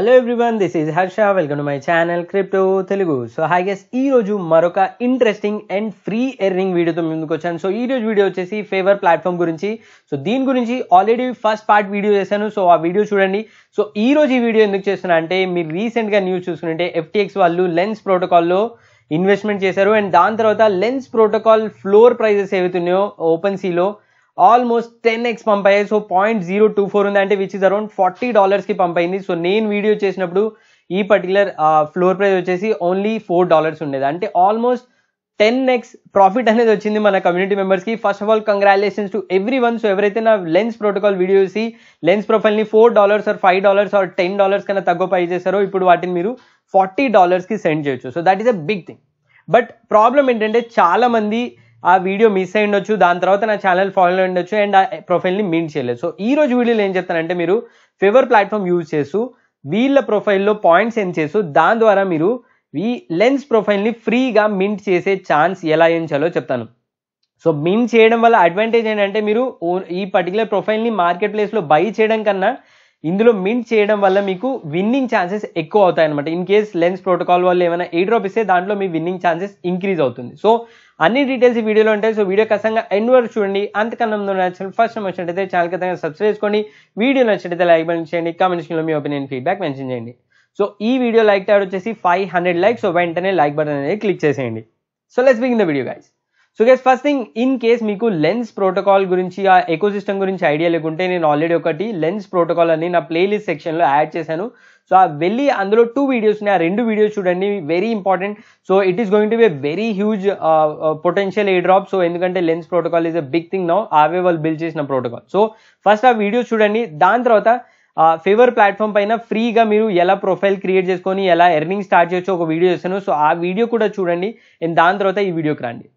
hello everyone this is Harsha welcome to my channel crypto Telugu so hi guys ఈ రోజు మరొక interesting and free earning వీడియోతో ముందుకు వచ్చాను సో ఈ రోజు వీడియో వచ్చేసి ఫేవర్ ప్లాట్ఫామ్ గురించి సో దీని గురించి ఆల్రెడీ ఫస్ట్ పార్ట్ వీడియో చేశాను సో ఆ వీడియో చూడండి సో ఈ రోజు ఈ వీడియో ఎందుకు చేస్తున్నా అంటే మీరు రీసెంట్గా న్యూస్ చూసుకుంటే ఎఫ్టీఎక్స్ వాళ్ళు లెన్స్ ప్రోటోకాల్లో ఇన్వెస్ట్మెంట్ చేశారు అండ్ దాని తర్వాత లెన్స్ ప్రోటోకాల్ ఫ్లోర్ ప్రైజెస్ ఏవైతున్నాయో ఓపెన్ సీలో ఆల్మోస్ట్ టెన్ ఎక్స్ పంపాయి so point zero two four ఉంది అంటే విచ్ ఇస్ అరౌండ్ ఫార్టీ డాలర్స్కి పంపైంది సో నేను వీడియో చేసినప్పుడు ఈ పర్టికులర్ ఫ్లోర్ ప్రైస్ వచ్చేసి ఓన్లీ ఫోర్ డాలర్స్ ఉండేది అంటే ఆల్మోస్ట్ టెన్ ఎక్స్ ప్రాఫిట్ అనేది వచ్చింది మన కమ్యూనిటీ మెంబర్స్కి first of all congratulations to everyone so ఎవరైతే నా లెన్స్ ప్రోటోకాల్ వీడియోసి లెన్స్ ప్రొఫైల్ని four dollars or five dollars or ten dollars కన్నా తక్కువ పై చేశారో ఇప్పుడు వాటిని మీరు ఫార్టీ డాలర్స్కి సెండ్ చేయొచ్చు so that is a big thing but problem ఏంటంటే చాలామంది ఆ వీడియో మిస్ అయి ఉండొచ్చు దాని తర్వాత నా ఛానల్ ఫాలో ఉండొచ్చు అండ్ ఆ ప్రొఫైల్ని మీట్ చేయలేదు సో ఈ రోజు వీడియోలో ఏం చెప్తానంటే మీరు ఫేవర్ ప్లాట్ఫామ్ యూజ్ చేస్తూ వీళ్ళ ప్రొఫైల్లో పాయింట్స్ ఏం చేస్తూ దాని ద్వారా మీరు ఈ లెన్స్ ప్రొఫైల్ని ఫ్రీగా మింట్ చేసే ఛాన్స్ ఎలా ఎంచాలో చెప్తాను సో మింట్ చేయడం వల్ల అడ్వాంటేజ్ ఏంటంటే మీరు ఈ పర్టికులర్ ప్రొఫైల్ని మార్కెట్ ప్లేస్లో బై చేయడం కన్నా ఇందులో మింట్ చేయడం వల్ల మీకు విన్నింగ్ ఛాన్సెస్ ఎక్కువ అవుతాయి అనమాట ఇన్ కేస్ లెన్స్ ప్రోటోకాల్ వాళ్ళు ఏమైనా ఎయిట్ డ్రాప్ ఇస్తే దాంట్లో మీ విన్నింగ్ ఛాన్సెస్ ఇంక్రీజ్ అవుతుంది సో అన్ని డీటెయిల్స్ ఈ వీడియోలో ఉంటాయి సో వీడియో ఖచ్చితంగా ఎన్ని వరకు చూడండి అంతకన్నా నచ్చిన ఫస్ట్ టైం వచ్చినట్టయితే ఛానల్ ఖచ్చితంగా సబ్స్క్రైబ్ చేసుకోండి వీడియో నచ్చినట్టయితే లైక్ బటన్ చేయండి కామెంట్ సెక్షన్లో మీ ఒపీనియన్ ఫీడ్బ్యాక్ మెన్షన్ చేయండి సో ఈ వీడియో లైక్ టైడ్ వచ్చేసి ఫైవ్ హండ్రెడ్ లైక్ సో వెంటనే లైక్ బటన్ అనేది క్లిక్ చేసేయండి so let's begin the video guys so guys first thing in case మీకు లెన్స్ ప్రోటోకాల్ గురించి ఆ ఎకోసిస్టమ్ గురించి ఐడియా లేకుంటే నేను ఆల్రెడీ ఒకటి లెన్స్ ప్రోటోకాల్ అని నా ప్లేలిస్ట్ సెక్షన్లో యాడ్ చేశాను సో ఆ వెళ్ళి అందులో టూ వీడియోస్ ఉన్నాయి ఆ రెండు వీడియోస్ చూడండి very important so it is going to be very huge potential a drop so ఎందుకంటే Lens protocol is a big thing now ఆవే వాళ్ళు బిల్డ్ చేసిన ప్రోటోకాల్ సో ఫస్ట్ ఆ వీడియోస్ చూడండి దాని తర్వాత ఫేవర్ ప్లాట్ఫామ్ పైన ఫ్రీగా మీరు ఎలా ప్రొఫైల్ క్రియేట్ చేసుకొని ఎలా ఎర్నింగ్ స్టార్ట్ చేయొచ్చు ఒక వీడియో చేస్తాను సో ఆ వీడియో కూడా చూడండి అండ్ దాని తర్వాత ఈ వీడియోకి రండి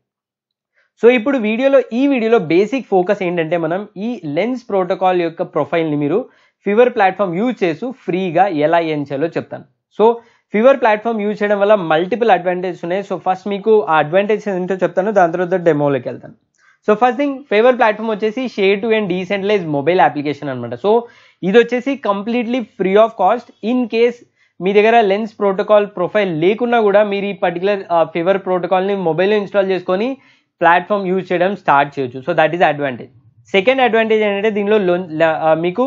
సో ఇప్పుడు వీడియోలో ఈ వీడియోలో బేసిక్ ఫోకస్ ఏంటంటే మనం ఈ లెన్స్ ప్రోటోకాల్ యొక్క ప్రొఫైల్ని మీరు ఫీవర్ ప్లాట్ఫామ్ యూజ్ చేస్తూ ఫ్రీగా ఎలా ఏం చేయాలో చెప్తాను సో ఫీవర్ ప్లాట్ఫామ్ యూజ్ చేయడం వల్ల మల్టిపుల్ అడ్వాంటేజెస్ ఉన్నాయి సో ఫస్ట్ మీకు ఆ అడ్వాంటేజెస్ ఏంటో చెప్తాను దాని తర్వాత డెమోలోకి వెళ్తాను so first thing Phaver platform వచ్చేసి share to and decentralise mobile application అనమాట సో ఇది వచ్చేసి completely free of cost in case మీ దగ్గర లెన్స్ ప్రోటోకాల్ ప్రొఫైల్ లేకున్నా కూడా మీరు ఈ పర్టికులర్ ఫీవర్ ప్రోటోకాల్ని మొబైల్లో ఇన్స్టాల్ చేసుకొని ప్లాట్ఫామ్ యూజ్ చేయడం స్టార్ట్ చేయొచ్చు so that is advantage second advantage ఏంటంటే దీనిలో మీకు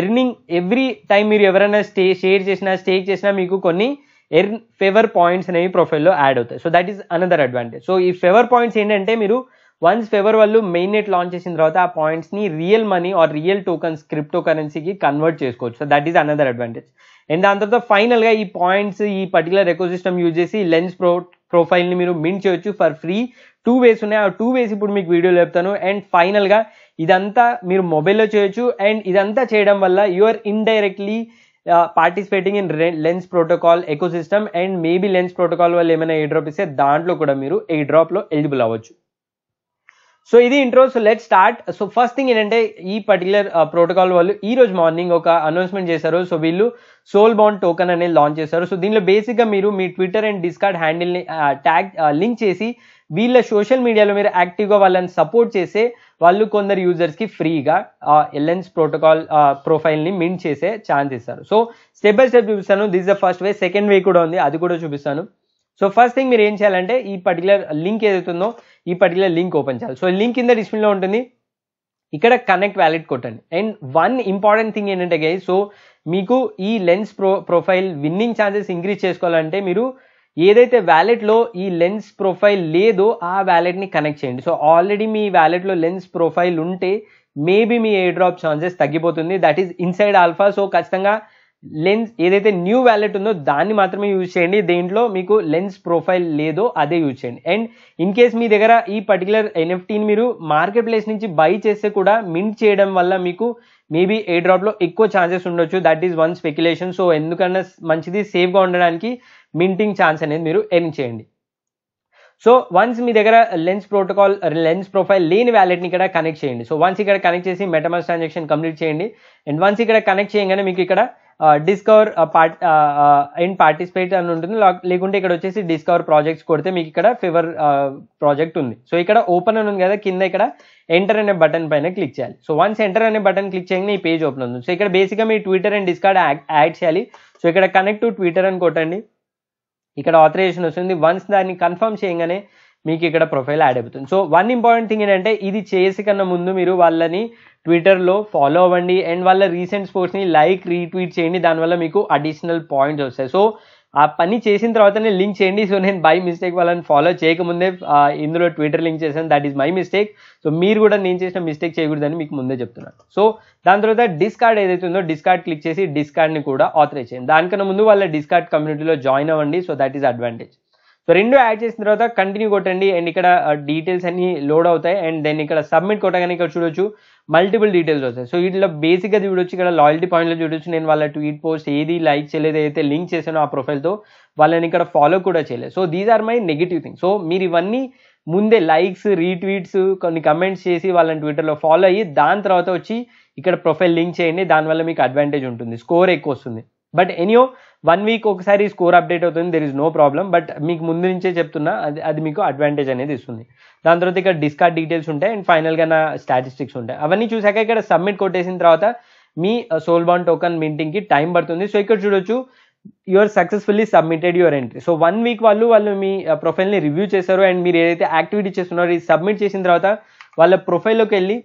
ఎర్నింగ్ ఎవ్రీ టైం మీరు ఎవరైనా స్టే షేర్ చేసినా స్టేక్ చేసినా మీకు కొన్ని ఎర్న్ ఫేవర్ పాయింట్స్ అనేవి ప్రొఫైల్లో యాడ్ అవుతాయి so that is another advantage so ఈ ఫేవర్ పాయింట్స్ ఏంటంటే మీరు వన్స్ ఫేవర్ వాళ్ళు మెయిన్ నెట్ లాంచ్ చేసిన తర్వాత ఆ పాయింట్స్ని real money or real tokens crypto కరెన్సీకి కన్వర్ట్ చేసుకోవచ్చు so that is another advantage and దాని తర్వాత ఫైనల్గా ఈ పాయింట్స్ ఈ పర్టికులర్ ఎకోసిస్టమ్ యూజ్ చేసి లెన్స్ ప్రో ప్రొఫైల్ని మీరు మింట్ చేయొచ్చు ఫర్ ఫ్రీ టూ వేస్ ఉన్నాయి ఆ టూ వేస్ ఇప్పుడు మీకు వీడియోలో చెప్తాను అండ్ ఫైనల్గా ఇదంతా మీరు మొబైల్లో చేయొచ్చు అండ్ ఇదంతా చేయడం వల్ల your indirectly participating in Lens protocol ecosystem and maybe Lens protocol వల్ల ఏమైనా ఎయిర్ డ్రాప్ ఇస్తే దాంట్లో కూడా మీరు ఎయిర్ డ్రాప్లో ఎలిజిబుల్ అవ్వచ్చు సో ఇది intro so let start so first thing ఏంటంటే ఈ పర్టికులర్ ప్రోటోకాల్ uh, వాళ్ళు ఈ రోజు మార్నింగ్ ఒక అనౌన్స్మెంట్ చేశారు సో వీళ్ళు సోల్ బాండ్ టోకెన్ అనేది లాంచ్ చేశారు సో దీనిలో బేసిక్గా మీరు మీ ట్విట్టర్ అండ్ డిస్కార్డ్ హ్యాండిల్ని ట్యాగ్ లింక్ చేసి వీళ్ళ సోషల్ మీడియాలో మీరు యాక్టివ్గా వాళ్ళని సపోర్ట్ చేసే వాళ్ళు కొందరు యూజర్స్కి ఫ్రీగా ఎల్ఎన్స్ ప్రోటోకాల్ ప్రొఫైల్ని మింట్ చేసే ఛాన్స్ ఇస్తారు సో స్టెప్ బై స్టెప్ చూపిస్తాను this the first way second way కూడా ఉంది అది కూడా చూపిస్తాను సో ఫస్ట్ థింగ్ మీరు ఏం చేయాలంటే ఈ పర్టికులర్ లింక్ ఏదైతుందో ఈ పర్టికులర్ లింక్ ఓపెన్ చేయాలి సో లింక్ కింద డిస్ప్లేలో ఉంటుంది ఇక్కడ కనెక్ట్ వ్యాలెట్ కొట్టండి అండ్ వన్ ఇంపార్టెంట్ థింగ్ ఏంటంటే గై సో మీకు ఈ Lens pro profile winning chances increase చేసుకోవాలంటే మీరు ఏదైతే వ్యాలెట్లో ఈ లెన్స్ ప్రొఫైల్ లేదో ఆ వ్యాలెట్ని కనెక్ట్ చేయండి సో ఆల్రెడీ మీ వ్యాలెట్లో లెన్స్ ప్రొఫైల్ ఉంటే మేబీ మీ ఎయిర్ డ్రాప్ ఛాన్సెస్ తగ్గిపోతుంది that is inside alpha so ఖచ్చితంగా లెన్స్ ఏదైతే న్యూ వ్యాలెట్ ఉందో దాన్ని మాత్రమే యూజ్ చేయండి దీంట్లో మీకు లెన్స్ ప్రొఫైల్ లేదో అదే యూజ్ చేయండి అండ్ ఇన్ కేస్ మీ దగ్గర ఈ పర్టికులర్ ఎన్ఎఫ్టీని మీరు మార్కెట్ ప్లేస్ నుంచి బై చేస్తే కూడా మింట్ చేయడం వల్ల మీకు మేబీ ఏ డ్రాప్లో ఎక్కువ ఛాన్సెస్ ఉండొచ్చు that is one speculation so ఎందుకన్నా మంచిది సేఫ్గా ఉండడానికి మింటింగ్ ఛాన్స్ అనేది మీరు ఎర్న్ చేయండి సో వన్స్ మీ దగ్గర లెన్స్ ప్రోటోకాల్ లెన్స్ ప్రొఫైల్ లేని వ్యాలెట్ని ఇక్కడ కనెక్ట్ చేయండి సో వన్స్ ఇక్కడ కనెక్ట్ చేసి మెటమాస్ ట్రాన్సాక్షన్ కంప్లీట్ చేయండి అండ్ వన్స్ ఇక్కడ కనెక్ట్ చేయగానే మీకు ఇక్కడ డిస్కవర్ పార్ట్ అండ్ పార్టిసిపేట్ అని ఉంటుంది లేకుంటే ఇక్కడ వచ్చేసి డిస్కవర్ ప్రాజెక్ట్స్ కొడితే మీకు ఇక్కడ ఫివర్ ప్రాజెక్ట్ ఉంది సో ఇక్కడ ఓపెన్ అని ఉంది కదా కింద ఇక్కడ ఎంటర్ అనే బటన్ పైన క్లిక్ చేయాలి సో వన్స్ ఎంటర్ అనే బటన్ క్లిక్ చేయగానే ఈ పేజ్ ఓపెన్ అవుతుంది సో ఇక్కడ బేసిక్గా మీ ట్విట్టర్ అండ్ డిస్కార్డ్ యాడ్ చేయాలి సో ఇక్కడ కనెక్ట్ టు ట్విట్టర్ అని కొట్టండి ఇక్కడ ఆథరైజేషన్ వస్తుంది వన్స్ దాన్ని కన్ఫర్మ్ చేయగానే మీకు ఇక్కడ ప్రొఫైల్ యాడ్ అయిపోతుంది సో వన్ ఇంపార్టెంట్ థింగ్ ఏంటంటే ఇది చేసి కన్నా ముందు మీరు వాళ్ళని ట్విట్టర్లో ఫాలో అవ్వండి అండ్ వాళ్ళ రీసెంట్ స్పోర్ట్స్ని లైక్ రీట్వీట్ చేయండి దానివల్ల మీకు అడిషనల్ పాయింట్స్ వస్తాయి సో ఆ పని చేసిన తర్వాతనే లింక్ చేయండి సో నేను బై మిస్టేక్ వాళ్ళని ఫాలో చేయకముందే ఇందులో ట్విట్టర్ లింక్ చేశాను that is my mistake so మీరు కూడా నేను చేసిన మిస్టేక్ చేయకూడదని మీకు ముందే చెప్తున్నాను సో దాని తర్వాత డిస్కార్డ్ ఏదైతే ఉందో డిస్కార్డ్ క్లిక్ చేసి డిస్కార్డ్ని కూడా ఆథరైజ్ చేయండి దానికన్నా ముందు వాళ్ళ డిస్కార్డ్ కమ్యూనిటీలో జాయిన్ అవ్వండి so that is advantage so రెండు యాడ్ చేసిన తర్వాత కంటిన్యూ కొట్టండి అండ్ ఇక్కడ డీటెయిల్స్ అన్ని లోడ్ అవుతాయి అండ్ దెన్ ఇక్కడ సబ్మిట్ కొట్టగానే ఇక్కడ చూడొచ్చు మల్టిపుల్ డీటెయిల్స్ వస్తాయి సో వీటిలో బేసిక్గా చూడొచ్చు ఇక్కడ లాయల్టీ పాయింట్లో చూడొచ్చు నేను వాళ్ళ ట్వీట్ పోస్ట్ ఏది లైక్ చేయలేదు అయితే లింక్ చేశానో ఆ ప్రొఫైల్తో వాళ్ళని ఇక్కడ ఫాలో కూడా చేయలేదు so these are my negative thing so మీరు ఇవన్నీ ముందే లైక్స్ రీట్వీట్స్ కొన్ని కమెంట్స్ చేసి వాళ్ళని ట్విట్టర్లో ఫాలో అయ్యి దాని తర్వాత వచ్చి ఇక్కడ ప్రొఫైల్ లింక్ చేయండి దానివల్ల మీకు అడ్వాంటేజ్ ఉంటుంది స్కోర్ ఎక్కువ వస్తుంది బట్ ఎనియో వన్ వీక్ ఒకసారి స్కోర్ అప్డేట్ అవుతుంది there is no problem but మీకు ముందు నుంచే చెప్తున్నా అది అది మీకు అడ్వాంటేజ్ అనేది ఇస్తుంది దాని తర్వాత ఇక్కడ డిస్కార్డ్ డీటెయిల్స్ ఉంటాయి అండ్ ఫైనల్గా నా స్టాటిస్టిక్స్ ఉంటాయి అవన్నీ చూసాక ఇక్కడ సబ్మిట్ కొట్టేసిన తర్వాత మీ సోల్ బాండ్ టోకన్ మింటింగ్కి టైం పడుతుంది సో ఇక్కడ చూడొచ్చు your successfully submitted your entry so one week వాళ్ళు వాళ్ళు మీ ప్రొఫైల్ని uh, రివ్యూ చేశారు అండ్ మీరు ఏదైతే యాక్టివిటీ చేస్తున్నారో ఇది సబ్మిట్ చేసిన తర్వాత వాళ్ళ ప్రొఫైల్లోకి వెళ్ళి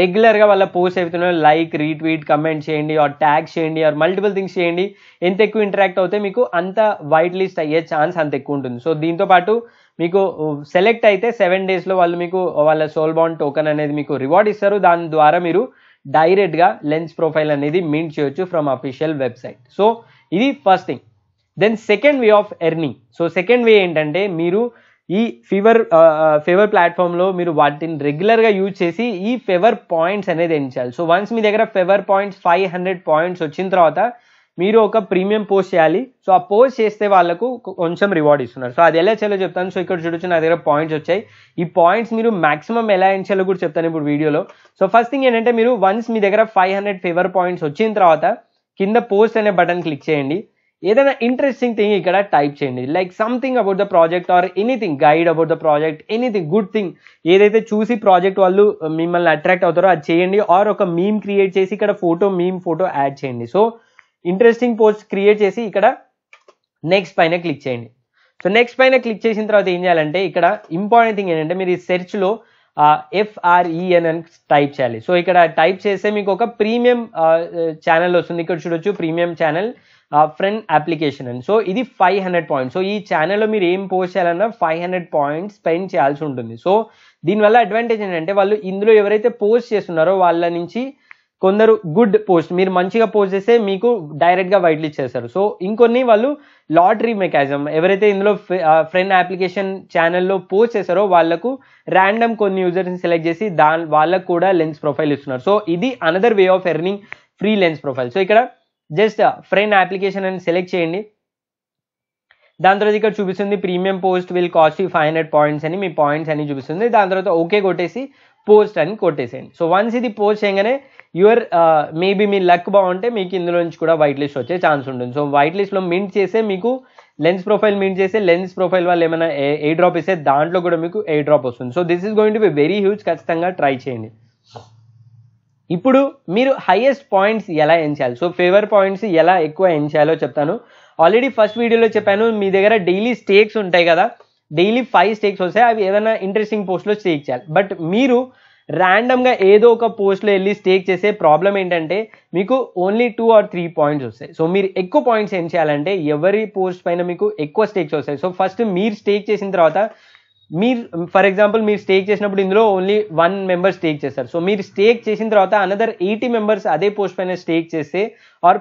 రెగ్యులర్గా వాళ్ళ పోస్ట్ అవుతున్న లైక్ రీట్వీట్ కమెంట్ చేయండి ఆర్ ట్యాగ్ చేయండి ఆర్ మల్టిపుల్ థింగ్స్ చేయండి ఎంత ఎక్కువ ఇంటరాక్ట్ అవుతే మీకు అంత వైట్ లిస్ట్ అయ్యే ఛాన్స్ అంత ఎక్కువ ఉంటుంది సో దీంతో పాటు మీకు సెలెక్ట్ అయితే సెవెన్ డేస్లో వాళ్ళు మీకు వాళ్ళ సోల్ బాండ్ టోకెన్ అనేది మీకు రివార్డ్ ఇస్తారు దాని ద్వారా మీరు డైరెక్ట్గా లెన్స్ ప్రొఫైల్ అనేది మీట్ చేయొచ్చు ఫ్రమ్ అఫీషియల్ వెబ్సైట్ సో ఇది first thing then second way of earning so second way ఏంటంటే మీరు ఈ ఫీవర్ ఫేవర్ ప్లాట్ఫామ్లో మీరు వాటిని రెగ్యులర్గా యూజ్ చేసి ఈ ఫేవర్ పాయింట్స్ అనేది ఎంచాలి సో వన్స్ మీ దగ్గర Phaver points five hundred points వచ్చిన తర్వాత మీరు ఒక ప్రీమియం పోస్ట్ చేయాలి సో ఆ పోస్ట్ చేస్తే వాళ్ళకు కొంచెం రివార్డ్ ఇస్తున్నారు సో అది ఎలా చేయాలో చెప్తాను సో ఇక్కడ చూడొచ్చు నా దగ్గర పాయింట్స్ వచ్చాయి ఈ పాయింట్స్ మీరు మాక్సిమం ఎలా ఎంచాలో కూడా చెప్తాను ఇప్పుడు వీడియోలో సో ఫస్ట్ థింగ్ ఏంటంటే మీరు వన్స్ మీ దగ్గర ఫైవ్ హండ్రెడ్ ఫేవర్ పాయింట్స్ వచ్చిన తర్వాత కింద పోస్ట్ అనే బటన్ క్లిక్ చేయండి ఏదైనా ఇంట్రెస్టింగ్ థింగ్ ఇక్కడ టైప్ చేయండి like something about the project or anything guide about the project anything good thing ఏదైతే చూసి ప్రాజెక్ట్ వాళ్ళు uh, మిమ్మల్ని అట్రాక్ట్ అవుతారో అది చేయండి ఆర్ ఒక మీమ్ క్రియేట్ చేసి ఇక్కడ ఫోటో మీమ్ ఫోటో యాడ్ చేయండి సో ఇంట్రెస్టింగ్ పోస్ట్ క్రియేట్ చేసి ఇక్కడ నెక్స్ట్ పైన క్లిక్ చేయండి సో నెక్స్ట్ పైన క్లిక్ చేసిన తర్వాత ఏం చేయాలంటే ఇక్కడ ఇంపార్టెంట్ థింగ్ ఏంటంటే మీరు ఈ సెర్చ్లో ఎఫ్ఆర్ఈఎన్ uh, e అని టైప్ చేయాలి సో ఇక్కడ టైప్ చేస్తే మీకు ఒక ప్రీమియం ఛానల్ uh, వస్తుంది ఇక్కడ చూడొచ్చు ప్రీమియం ఛానల్ ఫ్రెండ్ అప్లికేషన్ అని సో ఇది ఫైవ్ హండ్రెడ్ పాయింట్స్ సో ఈ ఛానల్లో మీరు ఏం పోస్ట్ చేయాలన్నా ఫైవ్ హండ్రెడ్ పాయింట్స్ స్పెండ్ చేయాల్సి ఉంటుంది సో దీనివల్ల అడ్వాంటేజ్ ఏంటంటే వాళ్ళు ఇందులో ఎవరైతే పోస్ట్ చేస్తున్నారో వాళ్ళ నుంచి కొందరు గుడ్ పోస్ట్ మీరు మంచిగా పోస్ట్ చేస్తే మీకు డైరెక్ట్గా వైట్ లిస్ట్ చేస్తారు సో ఇంకొన్ని వాళ్ళు లాటరీ మెకానిజం ఎవరైతే ఇందులో ఫ్రెండ్ అప్లికేషన్ ఛానల్లో పోస్ట్ చేశారో వాళ్లకు ర్యాండమ్ కొన్ని యూజర్స్ని సెలెక్ట్ చేసి దాని వాళ్ళకు కూడా లెన్స్ ప్రొఫైల్ ఇస్తున్నారు సో ఇది another way of earning free Lens profile so ఇక్కడ జస్ట్ ఫ్రెండ్ అప్లికేషన్ అని సెలెక్ట్ చేయండి దాని తర్వాత ఇక్కడ చూపిస్తుంది premium post will cost five hundred points అని మీ పాయింట్స్ అని చూపిస్తుంది దాని తర్వాత ఓకే కొట్టేసి పోస్ట్ అని కొట్టేసేయండి సో వన్స్ ఇది పోస్ట్ చేయగానే యువర్ మేబీ uh, మీ లక్ బాగుంటే మీకు ఇందులోంచి కూడా వైట్ లిస్ట్ వచ్చే ఛాన్స్ ఉంటుంది సో వైట్ లిస్ట్లో మింట్ చేస్తే మీకు లెన్స్ ప్రొఫైల్ మీట్ చేస్తే లెన్స్ ప్రొఫైల్ వాళ్ళు ఏమైనా ఏ డ్రాప్ ఇస్తే దాంట్లో కూడా మీకు ఏ డ్రాప్ వస్తుంది so this is going to be very huge ఖచ్చితంగా ట్రై చేయండి ఇప్పుడు మీరు హైయెస్ట్ పాయింట్స్ ఎలా ఎంచాలి సో ఫేవర్ పాయింట్స్ ఎలా ఎక్కువ ఎంచాలో చెప్తాను ఆల్రెడీ ఫస్ట్ వీడియోలో చెప్పాను మీ దగ్గర డైలీ స్టేక్స్ ఉంటాయి కదా డైలీ ఫైవ్ స్టేక్స్ వస్తాయి అవి ఏదైనా ఇంట్రెస్టింగ్ పోస్ట్లో స్టేక్ చేయాలి బట్ మీరు ర్యాండమ్గా ఏదో ఒక పోస్ట్లో వెళ్ళి స్టేక్ చేసే ప్రాబ్లం ఏంటంటే మీకు only two or three points వస్తాయి సో మీరు ఎక్కువ పాయింట్స్ ఏం చేయాలంటే ఎవరి పోస్ట్ పైన మీకు ఎక్కువ స్టేక్స్ వస్తాయి సో ఫస్ట్ మీరు స్టేక్ చేసిన తర్వాత మీరు ఫర్ ఎగ్జాంపుల్ మీరు స్టేక్ చేసినప్పుడు ఇందులో ఓన్లీ వన్ మెంబర్ స్టేక్ చేస్తారు సో మీరు స్టేక్ చేసిన తర్వాత అనదర్ ఎయిటీ మెంబర్స్ అదే పోస్ట్ పైన స్టేక్ చేస్తే or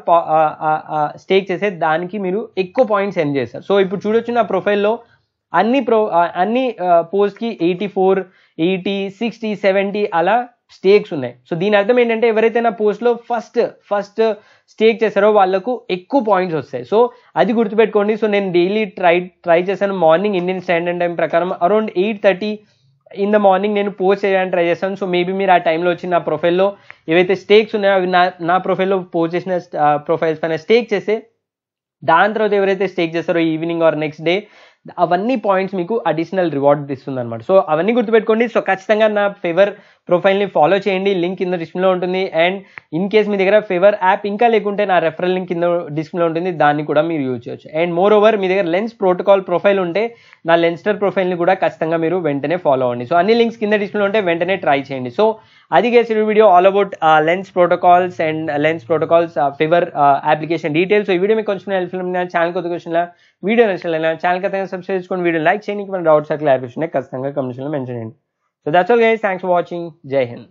stake uh, uh, uh, చేస్తే దానికి మీరు ఎక్కువ పాయింట్స్ ఎన్ చేస్తారు సో ఇప్పుడు చూడొచ్చు నా ప్రొఫైల్లో అన్ని ప్రో అన్ని పోస్ట్కి eighty four eighty sixty seventy అలా స్టేక్స్ ఉన్నాయి సో దీని అర్థం ఏంటంటే ఎవరైతే నా పోస్ట్లో ఫస్ట్ ఫస్ట్ స్టేక్ చేశారో వాళ్ళకు ఎక్కువ పాయింట్స్ వస్తాయి సో అది గుర్తుపెట్టుకోండి సో నేను డైలీ ట్రై ట్రై చేశాను మార్నింగ్ ఇండియన్ స్టాండర్డ్ టైం ప్రకారం around eight thirty in the morning నేను పోస్ట్ చేయడానికి ట్రై చేస్తాను సో మేబీ మీరు ఆ టైంలో వచ్చి నా ప్రొఫైల్లో ఏవైతే స్టేక్స్ ఉన్నాయో అవి నా నా ప్రొఫైల్లో పోస్ట్ చేసిన ప్రొఫైల్స్ పైన స్టేక్ చేస్తే దాని తర్వాత ఎవరైతే స్టేక్ చేస్తారో ఈవినింగ్ ఆర్ నెక్స్ట్ డే అవన్నీ పాయింట్స్ మీకు అడిషనల్ రివార్డ్ ఇస్తుంది అనమాట సో అవన్నీ గుర్తుపెట్టుకోండి సో ఖచ్చితంగా నా ఫేవర్ ప్రొఫైల్ని ఫాలో చేయండి లింక్ కింద డిస్ప్లేలో ఉంటుంది అండ్ ఇన్ కేస్ మీ దగ్గర ఫేవర్ యాప్ ఇంకా లేకుంటే నా రెఫరల్ లింక్ కింద డిస్ప్లేలో ఉంటుంది దాన్ని కూడా మీరు యూజ్ చేయొచ్చు అండ్ మోర్ ఓవర్ మీ దగ్గర లెన్స్ ప్రోటోకాల్ ప్రొఫైల్ ఉంటే నా లెన్స్టర్ ప్రొఫైల్ని కూడా ఖచ్చితంగా మీరు వెంటనే ఫాలో అవ్వండి సో అన్ని లింక్స్ కింద డిస్ప్లేలో ఉంటే వెంటనే ట్రై చేయండి సో అది guys video all about Lens protocols and Lens protocols Phaver application details ఈ వీడియో మీకు కొంచెం హెల్ప్ ఛానల్ కొద్ది క్వశ్చన్ వీడియో నచ్చలేనా ఛానల్ ఖచ్చితంగా సబ్స్క్రైబ్ చేసుకోండి వీడియో లైక్ చేయడానికి మన డౌట్స్ క్లారిఫికేషన్ ఖచ్చితంగా కమెంట్స్లో మెన్షన్ చేయండి so that's all guys thanks for watching జై హింద్